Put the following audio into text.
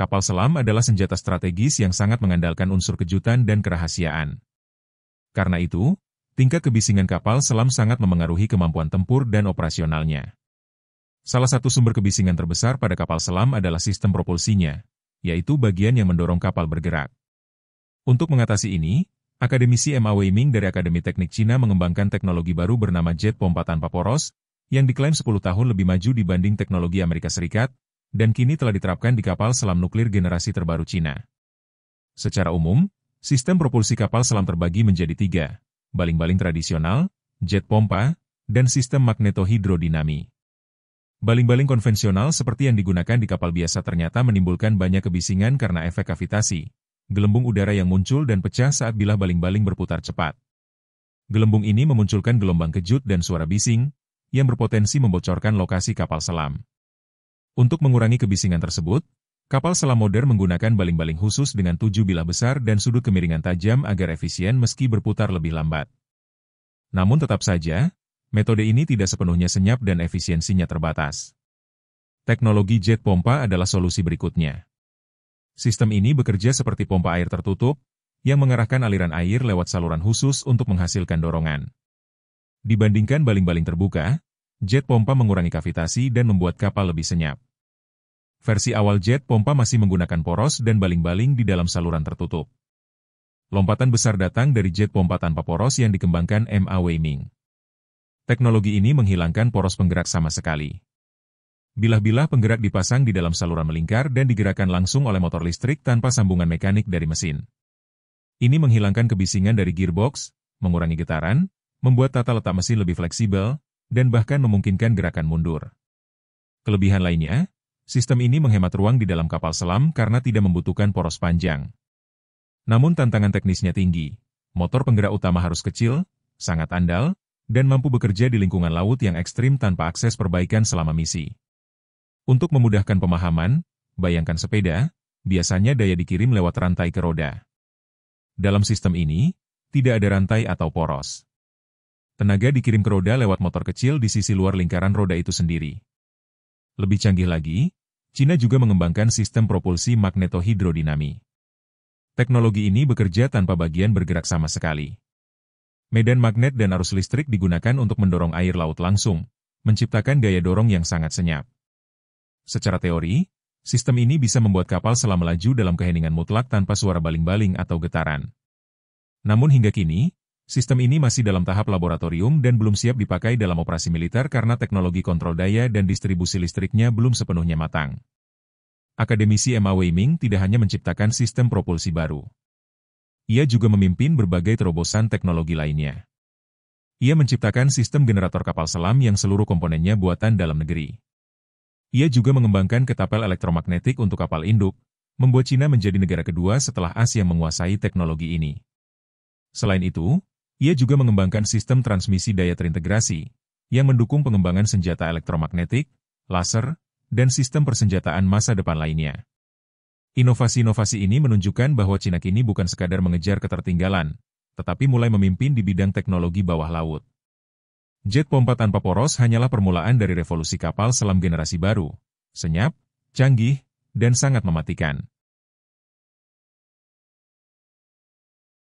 Kapal selam adalah senjata strategis yang sangat mengandalkan unsur kejutan dan kerahasiaan. Karena itu, tingkat kebisingan kapal selam sangat memengaruhi kemampuan tempur dan operasionalnya. Salah satu sumber kebisingan terbesar pada kapal selam adalah sistem propulsinya, yaitu bagian yang mendorong kapal bergerak. Untuk mengatasi ini, akademisi M.A. Weiming dari Akademi Teknik Cina mengembangkan teknologi baru bernama jet pompa tanpa poros, yang diklaim 10 tahun lebih maju dibanding teknologi Amerika Serikat, dan kini telah diterapkan di kapal selam nuklir generasi terbaru Cina. Secara umum, sistem propulsi kapal selam terbagi menjadi tiga, baling-baling tradisional, jet pompa, dan sistem magnetohidrodinami. Baling-baling konvensional seperti yang digunakan di kapal biasa ternyata menimbulkan banyak kebisingan karena efek kavitasi, gelembung udara yang muncul dan pecah saat bilah baling-baling berputar cepat. Gelembung ini memunculkan gelombang kejut dan suara bising, yang berpotensi membocorkan lokasi kapal selam. Untuk mengurangi kebisingan tersebut, kapal selam modern menggunakan baling-baling khusus dengan tujuh bilah besar dan sudut kemiringan tajam agar efisien meski berputar lebih lambat. Namun tetap saja, metode ini tidak sepenuhnya senyap dan efisiensinya terbatas. Teknologi jet pompa adalah solusi berikutnya. Sistem ini bekerja seperti pompa air tertutup, yang mengarahkan aliran air lewat saluran khusus untuk menghasilkan dorongan. Dibandingkan baling-baling terbuka, jet pompa mengurangi kavitasi dan membuat kapal lebih senyap. Versi awal jet pompa masih menggunakan poros dan baling-baling di dalam saluran tertutup. Lompatan besar datang dari jet pompa tanpa poros yang dikembangkan MA Weiming. Teknologi ini menghilangkan poros penggerak sama sekali. Bilah-bilah penggerak dipasang di dalam saluran melingkar dan digerakkan langsung oleh motor listrik tanpa sambungan mekanik dari mesin. Ini menghilangkan kebisingan dari gearbox, mengurangi getaran, membuat tata letak mesin lebih fleksibel, dan bahkan memungkinkan gerakan mundur. Kelebihan lainnya, Sistem ini menghemat ruang di dalam kapal selam karena tidak membutuhkan poros panjang. Namun tantangan teknisnya tinggi. Motor penggerak utama harus kecil, sangat andal, dan mampu bekerja di lingkungan laut yang ekstrim tanpa akses perbaikan selama misi. Untuk memudahkan pemahaman, bayangkan sepeda, biasanya daya dikirim lewat rantai ke roda. Dalam sistem ini, tidak ada rantai atau poros. Tenaga dikirim ke roda lewat motor kecil di sisi luar lingkaran roda itu sendiri. Lebih canggih lagi, Cina juga mengembangkan sistem propulsi magnetohidrodinami. Teknologi ini bekerja tanpa bagian bergerak sama sekali. Medan magnet dan arus listrik digunakan untuk mendorong air laut langsung, menciptakan daya dorong yang sangat senyap. Secara teori, sistem ini bisa membuat kapal selam melaju dalam keheningan mutlak tanpa suara baling-baling atau getaran. Namun hingga kini, Sistem ini masih dalam tahap laboratorium dan belum siap dipakai dalam operasi militer karena teknologi kontrol daya dan distribusi listriknya belum sepenuhnya matang. Akademisi Emma Weiming tidak hanya menciptakan sistem propulsi baru. Ia juga memimpin berbagai terobosan teknologi lainnya. Ia menciptakan sistem generator kapal selam yang seluruh komponennya buatan dalam negeri. Ia juga mengembangkan ketapel elektromagnetik untuk kapal induk, membuat Cina menjadi negara kedua setelah Asia menguasai teknologi ini. Selain itu, ia juga mengembangkan sistem transmisi daya terintegrasi, yang mendukung pengembangan senjata elektromagnetik, laser, dan sistem persenjataan masa depan lainnya. Inovasi-inovasi ini menunjukkan bahwa Cina kini bukan sekadar mengejar ketertinggalan, tetapi mulai memimpin di bidang teknologi bawah laut. Jet pompa tanpa poros hanyalah permulaan dari revolusi kapal selam generasi baru, senyap, canggih, dan sangat mematikan.